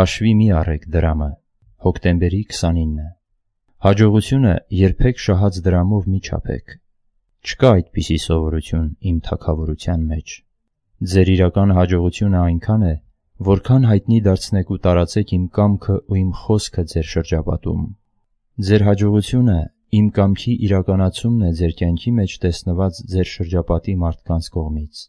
հաշվի մի առեք դրամը, հոկտեմբերի 29-ը։ Հաջողությունը երբեք շահած դրամով մի չափեք։ Չկա այդպիսի սովորություն իմ թակավորության մեջ։ Ձեր իրական հաջողությունը այնքան է, որքան հայտնի դարձնեք ու տարածեք իմ կամքը ու իմ խոսքը ձեր շրջապատում։ Ձեր հաջողությունը իմ կամքի իրականացումն է ձեր կյանքի մեջ տեսնված ձեր շրջապատի մարդկանց կողմից։